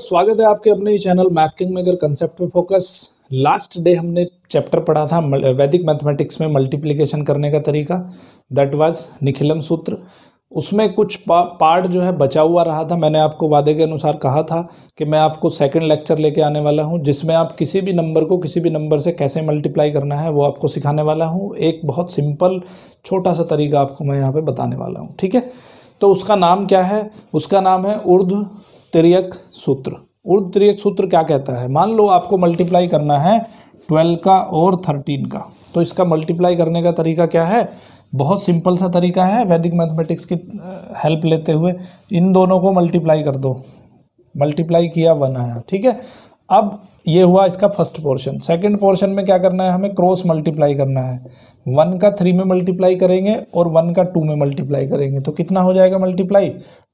स्वागत है आपके अपने चैनल मैथ किंग में अगर कंसेप्ट पे फोकस लास्ट डे हमने चैप्टर पढ़ा था वैदिक मैथमेटिक्स में मल्टीप्लिकेशन करने का तरीका दैट वाज निखिलम सूत्र उसमें कुछ पा, पार्ट जो है बचा हुआ रहा था मैंने आपको वादे के अनुसार कहा था कि मैं आपको सेकंड लेक्चर लेके आने वाला हूँ जिसमें आप किसी भी नंबर को किसी भी नंबर से कैसे मल्टीप्लाई करना है वो आपको सिखाने वाला हूँ एक बहुत सिंपल छोटा सा तरीका आपको मैं यहाँ पर बताने वाला हूँ ठीक है तो उसका नाम क्या है उसका नाम है उर्ध त्रियक सूत्र उर्द त्रियक सूत्र क्या कहता है मान लो आपको मल्टीप्लाई करना है ट्वेल्व का और थर्टीन का तो इसका मल्टीप्लाई करने का तरीका क्या है बहुत सिंपल सा तरीका है वैदिक मैथमेटिक्स की हेल्प लेते हुए इन दोनों को मल्टीप्लाई कर दो मल्टीप्लाई किया वन आया ठीक है अब ये हुआ इसका फर्स्ट पोर्शन सेकंड पोर्शन में क्या करना है हमें क्रॉस मल्टीप्लाई करना है वन का थ्री में मल्टीप्लाई करेंगे और वन का टू में मल्टीप्लाई करेंगे तो कितना हो जाएगा मल्टीप्लाई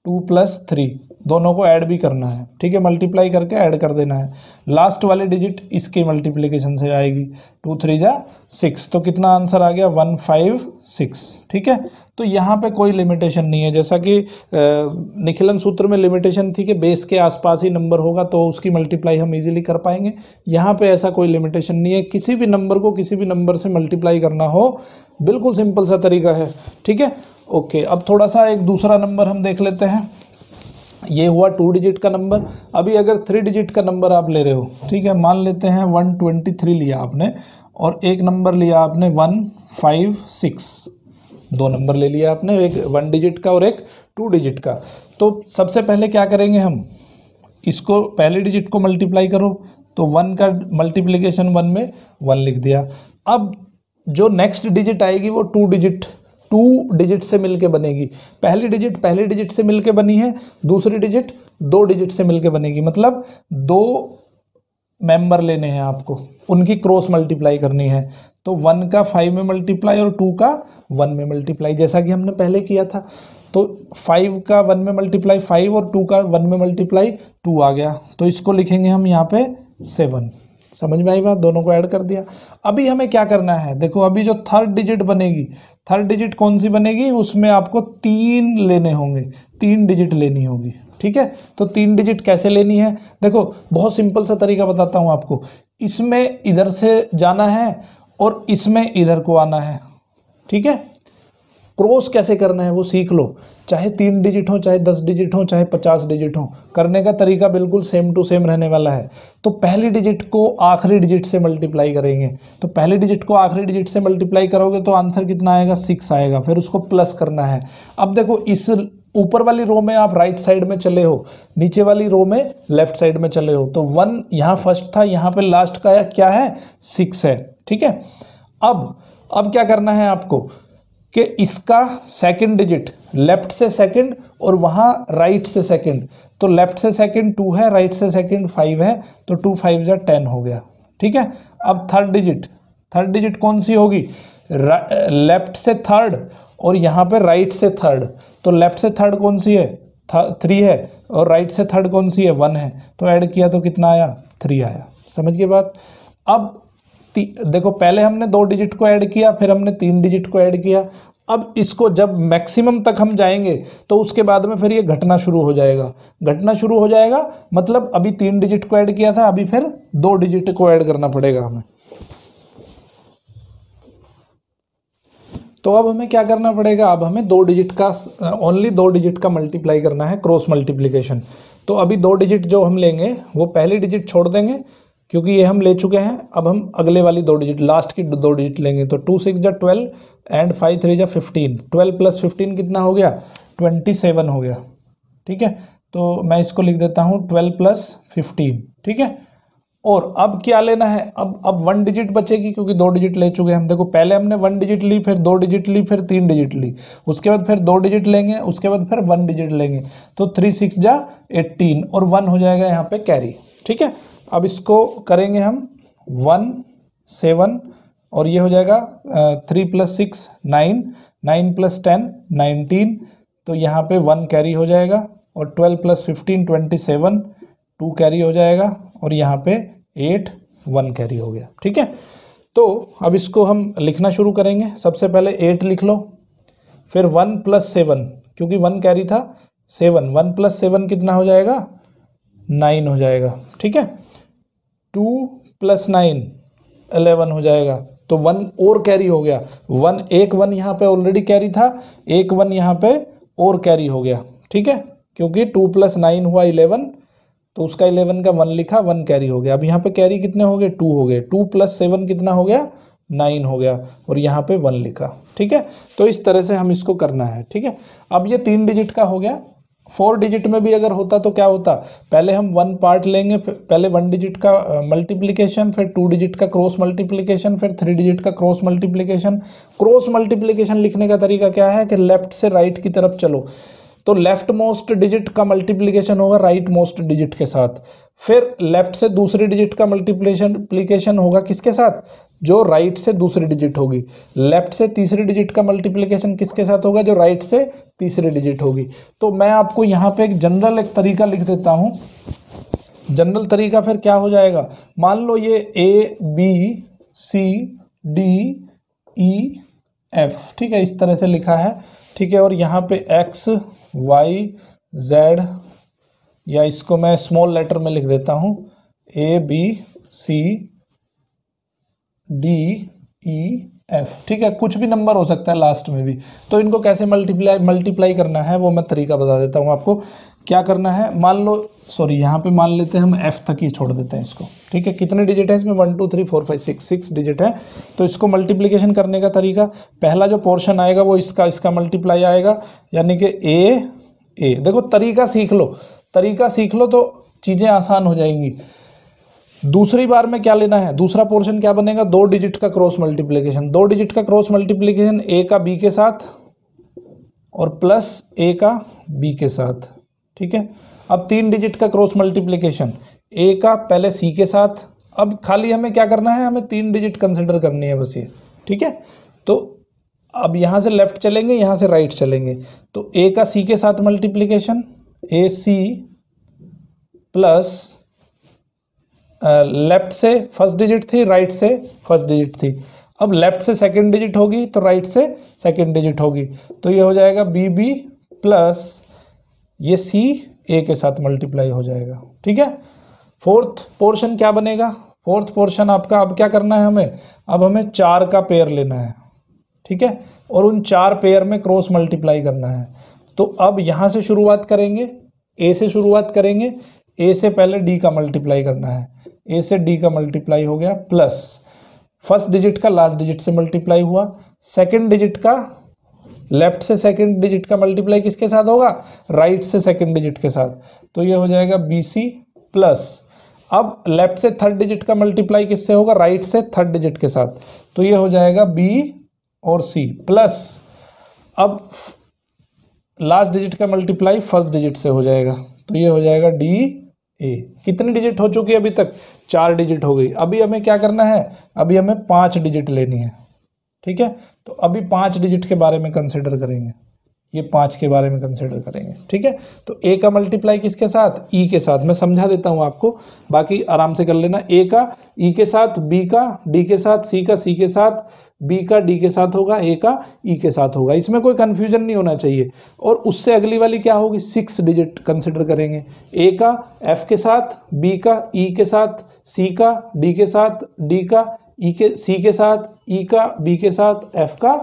टू प्लस थ्री दोनों को ऐड भी करना है ठीक है मल्टीप्लाई करके ऐड कर देना है लास्ट वाली डिजिट इसके मल्टीप्लीकेशन से आएगी टू थ्री जा सिक्स तो कितना आंसर आ गया वन फाइव सिक्स ठीक है तो यहाँ पे कोई लिमिटेशन नहीं है जैसा कि निखिलम सूत्र में लिमिटेशन थी कि बेस के आसपास ही नंबर होगा तो उसकी मल्टीप्लाई हम इजीली कर पाएंगे यहाँ पे ऐसा कोई लिमिटेशन नहीं है किसी भी नंबर को किसी भी नंबर से मल्टीप्लाई करना हो बिल्कुल सिंपल सा तरीका है ठीक है ओके अब थोड़ा सा एक दूसरा नंबर हम देख लेते हैं ये हुआ टू डिजिट का नंबर अभी अगर थ्री डिजिट का नंबर आप ले रहे हो ठीक है मान लेते हैं वन ट्वेंटी थ्री लिया आपने और एक नंबर लिया आपने वन फाइव सिक्स दो नंबर ले लिया आपने एक वन डिजिट का और एक टू डिजिट का तो सबसे पहले क्या करेंगे हम इसको पहले डिजिट को मल्टीप्लाई करो तो वन का मल्टीप्लीकेशन वन में वन लिख दिया अब जो नेक्स्ट डिजिट आएगी वो टू डिजिट टू डिजिट से मिलके बनेगी पहली डिजिट पहली डिजिट से मिलके बनी है दूसरी डिजिट दो डिजिट से मिलके बनेगी मतलब दो मेंबर लेने हैं आपको उनकी क्रॉस मल्टीप्लाई करनी है तो वन का फाइव में मल्टीप्लाई और टू का वन में मल्टीप्लाई जैसा कि हमने पहले किया था तो फाइव का वन में मल्टीप्लाई फाइव और टू का वन में मल्टीप्लाई टू आ गया तो इसको लिखेंगे हम यहाँ पे सेवन समझ में आई बात दोनों को ऐड कर दिया अभी हमें क्या करना है देखो अभी जो थर्ड डिजिट बनेगी थर्ड डिजिट कौन सी बनेगी उसमें आपको तीन लेने होंगे तीन डिजिट लेनी होगी ठीक है तो तीन डिजिट कैसे लेनी है देखो बहुत सिंपल सा तरीका बताता हूँ आपको इसमें इधर से जाना है और इसमें इधर को आना है ठीक है क्रॉस कैसे करना है वो सीख लो चाहे तीन डिजिट हो चाहे दस डिजिट हो चाहे पचास डिजिट हो करने का तरीका बिल्कुल सेम टू सेम रहने वाला है तो पहली डिजिट को आखिरी डिजिट से मल्टीप्लाई करेंगे तो पहली डिजिट को आखिरी डिजिट से मल्टीप्लाई करोगे तो आंसर कितना आएगा सिक्स आएगा फिर उसको प्लस करना है अब देखो इस ऊपर वाली रो में आप राइट साइड में चले हो नीचे वाली रो में लेफ्ट साइड में चले हो तो वन यहाँ फर्स्ट था यहाँ पर लास्ट का क्या है सिक्स है ठीक है अब अब क्या करना है आपको कि इसका सेकंड डिजिट लेफ्ट से सेकंड और वहाँ राइट से सेकंड तो लेफ्ट से सेकंड टू है राइट से सेकंड फाइव है तो टू फाइव ज़ा टेन हो गया ठीक है अब थर्ड डिजिट थर्ड डिजिट कौन सी होगी लेफ्ट से थर्ड और यहाँ पे राइट से थर्ड तो लेफ्ट से थर्ड कौन सी है थ्री है और राइट से थर्ड कौन सी है वन है तो ऐड किया तो कितना आया थ्री आया समझ के बाद अब देखो पहले हमने दो डिजिट को ऐड किया फिर हमने तीन डिजिट को ऐड किया अब इसको जब मैक्सिमम तक हम जाएंगे तो उसके बाद में फिर ये घटना शुरू हो जाएगा घटना शुरू हो जाएगा मतलब अभी तीन डिजिट को ऐड किया था अभी फिर दो डिजिट को ऐड करना पड़ेगा हमें तो अब हमें क्या करना पड़ेगा अब हमें दो डिजिट का ओनली दो डिजिट का मल्टीप्लाई करना है क्रॉस मल्टीप्लीकेशन तो अभी दो डिजिट जो हम लेंगे वो पहली डिजिट छोड़ देंगे क्योंकि ये हम ले चुके हैं अब हम अगले वाली दो डिजिट लास्ट की दो डिजिट लेंगे तो टू सिक्स जा ट्वेल्व एंड फाइव थ्री जा फिफ्टीन ट्वेल्व प्लस फिफ्टीन कितना हो गया ट्वेंटी सेवन हो गया ठीक है तो मैं इसको लिख देता हूँ ट्वेल्व प्लस फिफ्टीन ठीक है और अब क्या लेना है अब अब वन डिजिट बचेगी क्योंकि दो डिजिट ले चुके हैं हम देखो पहले हमने वन डिजिट ली फिर दो डिजिट ली फिर तीन डिजिट ली उसके बाद फिर दो डिजिट लेंगे उसके बाद फिर वन डिजिट लेंगे तो थ्री सिक्स जा एट्टीन और वन हो जाएगा यहाँ पर कैरी ठीक है अब इसको करेंगे हम वन सेवन और ये हो जाएगा three plus six nine nine plus ten nineteen तो यहाँ पे वन कैरी हो जाएगा और twelve plus fifteen twenty seven two carry हो जाएगा और यहाँ पे एट वन कैरी हो गया ठीक है तो अब इसको हम लिखना शुरू करेंगे सबसे पहले एट लिख लो फिर वन प्लस सेवन क्योंकि वन कैरी था सेवन वन प्लस सेवन कितना हो जाएगा नाइन हो जाएगा ठीक है टू प्लस नाइन एलेवन हो जाएगा तो वन और कैरी हो गया वन एक वन यहाँ पे ऑलरेडी कैरी था एक वन यहाँ पे और कैरी हो गया ठीक है क्योंकि टू प्लस नाइन हुआ इलेवन तो उसका इलेवन का वन लिखा वन कैरी हो गया अब यहाँ पे कैरी कितने हो गए टू हो गए टू प्लस सेवन कितना हो गया नाइन हो गया और यहाँ पे वन लिखा ठीक है तो इस तरह से हम इसको करना है ठीक है अब ये तीन डिजिट का हो गया फोर डिजिट में भी अगर होता तो क्या होता पहले हम वन पार्ट लेंगे पहले वन डिजिट का मल्टीप्लिकेशन फिर टू डिजिट का क्रॉस मल्टीप्लिकेशन फिर थ्री डिजिट का क्रॉस मल्टीप्लिकेशन क्रॉस मल्टीप्लिकेशन लिखने का तरीका क्या है कि लेफ्ट से राइट right की तरफ चलो तो लेफ्ट मोस्ट डिजिट का मल्टीप्लिकेशन होगा राइट मोस्ट डिजिट के साथ फिर लेफ्ट से दूसरी डिजिट का मल्टीप्लेशन होगा किसके साथ जो राइट से दूसरी डिजिट होगी लेफ्ट से तीसरी डिजिट का मल्टीप्लिकेशन किसके साथ होगा जो राइट से तीसरी डिजिट होगी तो मैं आपको यहाँ पे एक जनरल एक तरीका लिख देता हूँ जनरल तरीका फिर क्या हो जाएगा मान लो ये A B C D E F ठीक है इस तरह से लिखा है ठीक है और यहाँ पे एक्स वाई जेड या इसको मैं स्मॉल लेटर में लिख देता हूँ A B C D E F ठीक है कुछ भी नंबर हो सकता है लास्ट में भी तो इनको कैसे मल्टीप्लाई मल्टीप्लाई करना है वो मैं तरीका बता देता हूँ आपको क्या करना है मान लो सॉरी यहाँ पे मान लेते हैं हम एफ तक ही छोड़ देते हैं इसको ठीक है कितने डिजिट है इसमें one two three four five six six digit है तो इसको मल्टीप्लीकेशन करने का तरीका पहला जो पोर्शन आएगा वो इसका इसका मल्टीप्लाई आएगा यानी कि ए ए देखो तरीका सीख लो तरीका सीख लो तो चीज़ें आसान हो जाएंगी दूसरी बार में क्या लेना है दूसरा पोर्शन क्या बनेगा दो डिजिट का क्रॉस मल्टीप्लीकेशन दो डिजिट का क्रॉस मल्टीप्लीकेशन ए का बी के साथ और प्लस ए का बी के साथ ठीक है अब तीन डिजिट का क्रॉस मल्टीप्लीकेशन ए का पहले सी के साथ अब खाली हमें क्या करना है हमें तीन डिजिट कंसिडर करनी है बस ये ठीक है तो अब यहाँ से लेफ्ट चलेंगे यहाँ से राइट चलेंगे तो ए का सी के साथ multiplication A C plus left से फर्स्ट डिजिट थी राइट से फर्स्ट डिजिट थी अब लेफ्ट से सेकंड डिजिट होगी तो राइट से सेकंड डिजिट होगी तो ये हो जाएगा बी बी प्लस ये सी ए के साथ मल्टीप्लाई हो जाएगा ठीक है फोर्थ पोर्शन क्या बनेगा फोर्थ पोर्शन आपका अब क्या करना है हमें अब हमें चार का पेयर लेना है ठीक है और उन चार पेयर में क्रॉस मल्टीप्लाई करना है तो अब यहाँ से शुरुआत करेंगे ए से शुरुआत करेंगे ए से पहले डी का मल्टीप्लाई करना है ए से डी का मल्टीप्लाई हो गया प्लस फर्स्ट डिजिट का लास्ट डिजिट से मल्टीप्लाई हुआ सेकंड डिजिट का लेफ्ट से सेकंड डिजिट का मल्टीप्लाई किसके साथ होगा राइट right से सेकंड डिजिट के साथ तो ये हो जाएगा बी सी प्लस अब लेफ्ट से थर्ड डिजिट का मल्टीप्लाई किससे होगा राइट right से थर्ड डिजिट के साथ तो ये हो जाएगा बी और सी प्लस अब लास्ट डिजिट का मल्टीप्लाई फर्स्ट डिजिट से हो जाएगा तो ये हो जाएगा डी ए कितनी डिजिट हो चुकी है अभी तक चार डिजिट हो गई अभी हमें क्या करना है अभी हमें पाँच डिजिट लेनी है ठीक है तो अभी पाँच डिजिट के बारे में कंसिडर करेंगे ये पाँच के बारे में कंसिडर करेंगे ठीक है तो ए का मल्टीप्लाई किसके साथ ई e के साथ मैं समझा देता हूँ आपको बाकी आराम से कर लेना ए का ई e के साथ बी का डी के साथ सी का सी के साथ बी का डी के साथ होगा ए का ई e के साथ होगा इसमें कोई कन्फ्यूजन नहीं होना चाहिए और उससे अगली वाली क्या होगी सिक्स डिजिट कंसिडर करेंगे ए का एफ के साथ बी का ई e के साथ सी का डी के साथ डी का ई e के सी के साथ ई e का बी के साथ एफ का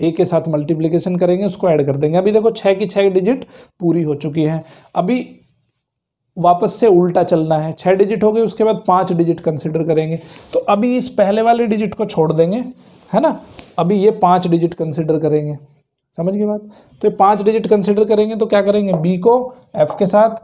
ए के साथ मल्टीप्लिकेशन करेंगे उसको ऐड कर देंगे अभी देखो छः की छः डिजिट पूरी हो चुकी हैं अभी वापस से उल्टा चलना है छः डिजिट हो गए उसके बाद पाँच डिजिट कंसिडर करेंगे तो अभी इस पहले वाले डिजिट को छोड़ देंगे है ना अभी ये पाँच डिजिट कंसिडर करेंगे समझ गए बात तो ये पाँच डिजिट कंसिडर करेंगे तो क्या करेंगे बी को एफ के साथ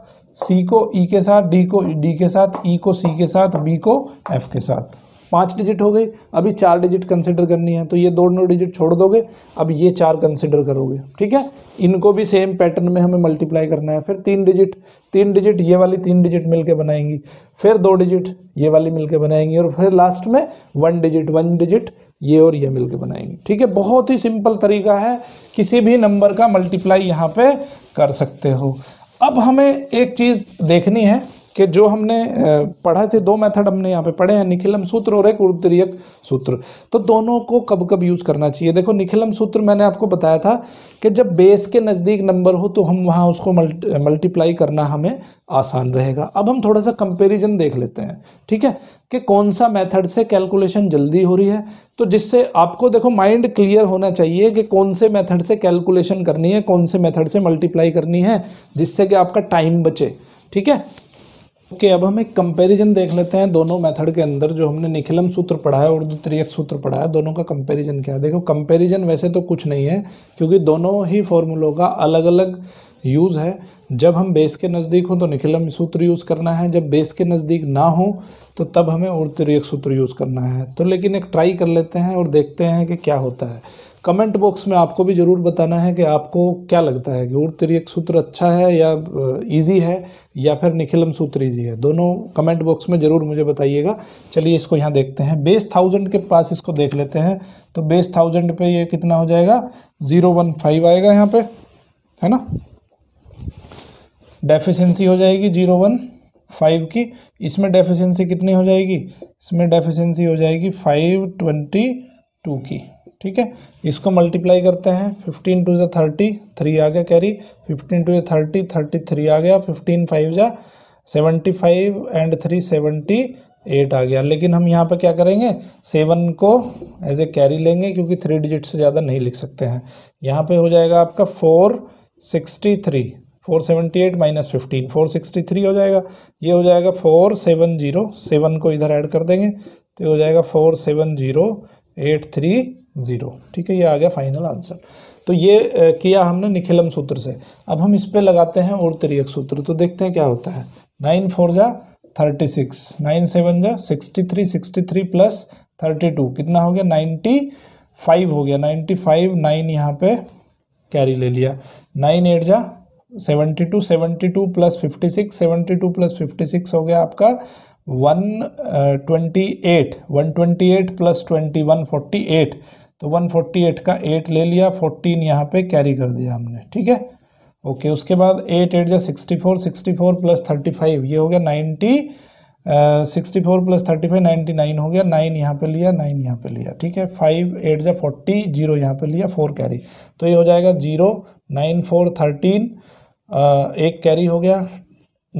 सी को ई e के साथ डी को डी के साथ ई e को सी के साथ बी को एफ के साथ पाँच डिजिट हो गई अभी चार डिजिट कंसिडर करनी है तो ये दोनों डिजिट छोड़ दोगे अब ये चार कंसिडर करोगे ठीक है इनको भी सेम पैटर्न में हमें मल्टीप्लाई करना है फिर तीन डिजिट तीन डिजिट ये वाली तीन डिजिट मिलके बनाएंगी फिर दो डिजिट ये वाली मिलके बनाएंगी और फिर लास्ट में वन डिजिट वन डिजिट ये और ये मिलके बनाएंगे ठीक है बहुत ही सिंपल तरीका है किसी भी नंबर का मल्टीप्लाई यहाँ पे कर सकते हो अब हमें एक चीज़ देखनी है कि जो हमने पढ़ा थे दो मेथड हमने यहाँ पे पढ़े हैं निखिलम सूत्र और एक उत्तरीय सूत्र तो दोनों को कब कब यूज़ करना चाहिए देखो निखिलम सूत्र मैंने आपको बताया था कि जब बेस के नज़दीक नंबर हो तो हम वहाँ उसको मल्टीप्लाई करना हमें आसान रहेगा अब हम थोड़ा सा कंपेरिजन देख लेते हैं ठीक है कि कौन सा मेथड से कैलकुलेशन जल्दी हो रही है तो जिससे आपको देखो माइंड क्लियर होना चाहिए कि कौन से मेथड से कैलकुलेशन करनी है कौन से मेथड से मल्टीप्लाई करनी है जिससे कि आपका टाइम बचे ठीक है ओके okay, अब हम एक कंपैरिजन देख लेते हैं दोनों मेथड के अंदर जो हमने निखिलम सूत्र पढ़ा है और जो त्रियक सूत्र पढ़ा है दोनों का कंपैरिजन क्या है देखो कंपैरिजन वैसे तो कुछ नहीं है क्योंकि दोनों ही फॉर्मूलों का अलग अलग यूज़ है जब हम बेस के नज़दीक हों तो निखिलम सूत्र यूज़ करना है जब बेस के नज़दीक ना हो तो तब हमें और सूत्र यूज़ करना है तो लेकिन एक ट्राई कर लेते हैं और देखते हैं कि क्या होता है कमेंट बॉक्स में आपको भी ज़रूर बताना है कि आपको क्या लगता है कि उर्तरियक सूत्र अच्छा है या इजी है या फिर निखिलम सूत्र इजी है दोनों कमेंट बॉक्स में ज़रूर मुझे बताइएगा चलिए इसको यहाँ देखते हैं बेस थाउजेंड के पास इसको देख लेते हैं तो बेस थाउजेंड पे ये कितना हो जाएगा ज़ीरो वन फाइव आएगा यहाँ पे है ना डेफिशेंसी हो जाएगी जीरो वन फाइव की इसमें डेफिशेंसी कितनी हो जाएगी इसमें डेफिशेंसी हो जाएगी फाइव ट्वेंटी टू की ठीक है इसको मल्टीप्लाई करते हैं फिफ्टीन टू जो थर्टी थ्री आ गया कैरी फिफ्टीन टू जो थर्टी थर्टी थ्री आ गया फिफ्टीन फाइव ज़ा seventy five and three seventy eight आ गया लेकिन हम यहाँ पर क्या करेंगे सेवन को एज ए कैरी लेंगे क्योंकि थ्री डिजिट से ज़्यादा नहीं लिख सकते हैं यहाँ पर हो जाएगा आपका four sixty three four seventy eight minus fifteen four sixty three हो जाएगा ये हो जाएगा फोर सेवन जीरो सेवन को इधर ऐड कर देंगे तो ये हो जाएगा four seven zero eight three zero ठीक है ये आ गया फाइनल आंसर तो ये किया हमने निखिलम सूत्र से अब हम इस पर लगाते हैं और तिरक सूत्र तो देखते हैं क्या होता है नाइन फोर जा थर्टी सिक्स नाइन सेवन जा sixty three sixty three plus thirty two कितना हो गया नाइन्टी फाइव हो गया नाइन्टी फाइव नाइन यहाँ पे कैरी ले लिया नाइन एट जा seventy two seventy two plus fifty six seventy two plus fifty six हो गया आपका one twenty eight one twenty eight plus twenty one forty eight तो 148 का 8 ले लिया 14 यहाँ पे कैरी कर दिया हमने ठीक है ओके उसके बाद 8 eight four sixty four plus thirty ये हो गया 90 sixty four plus thirty five ninety nine हो गया नाइन यहाँ पे लिया नाइन यहाँ पे लिया ठीक है फाइव एट जै फोर्टी जीरो यहाँ पे लिया फोर कैरी तो ये हो जाएगा जीरो नाइन फोर थर्टीन एक कैरी हो गया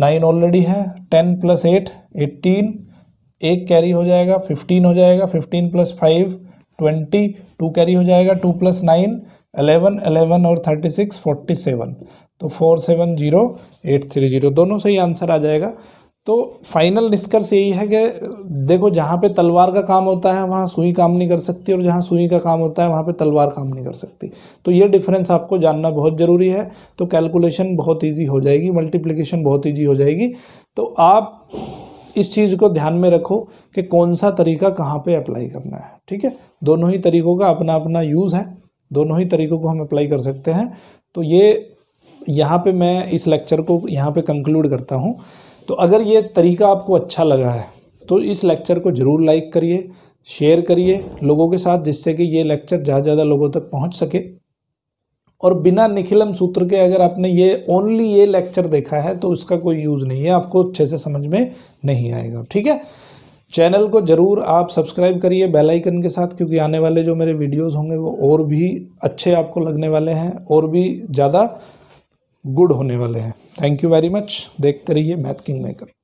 नाइन ऑलरेडी है टेन प्लस एट एट्टीन एक कैरी हो जाएगा फिफ्टीन हो जाएगा fifteen plus five twenty two carry हो जाएगा two plus nine eleven eleven और थर्टी सिक्स फोर्टी सेवन तो four seven zero eight three zero दोनों से ही आंसर आ जाएगा तो फाइनल निष्कर्ष यही है कि देखो जहाँ पे तलवार का काम होता है वहाँ सुई काम नहीं कर सकती और जहाँ सुई का काम होता है वहाँ पे तलवार काम नहीं कर सकती तो ये डिफरेंस आपको जानना बहुत ज़रूरी है तो कैलकुलेशन बहुत इजी हो जाएगी मल्टीप्लिकेशन बहुत इजी हो जाएगी तो आप इस चीज़ को ध्यान में रखो कि कौन सा तरीका कहाँ पे अप्लाई करना है ठीक है दोनों ही तरीकों का अपना अपना यूज़ है दोनों ही तरीकों को हम अप्लाई कर सकते हैं तो ये यहाँ पे मैं इस लेक्चर को यहाँ पे कंक्लूड करता हूँ तो अगर ये तरीका आपको अच्छा लगा है तो इस लेक्चर को ज़रूर लाइक करिए शेयर करिए लोगों के साथ जिससे कि ये लेक्चर ज़्यादा ज़्यादा लोगों तक पहुँच सके और बिना निखिलम सूत्र के अगर आपने ये ओनली ये लेक्चर देखा है तो उसका कोई यूज़ नहीं है आपको अच्छे से समझ में नहीं आएगा ठीक है चैनल को ज़रूर आप सब्सक्राइब करिए बेल आइकन के साथ क्योंकि आने वाले जो मेरे वीडियोस होंगे वो और भी अच्छे आपको लगने वाले हैं और भी ज़्यादा गुड होने वाले हैं थैंक यू वेरी मच देखते रहिए मैथ किंग मेकर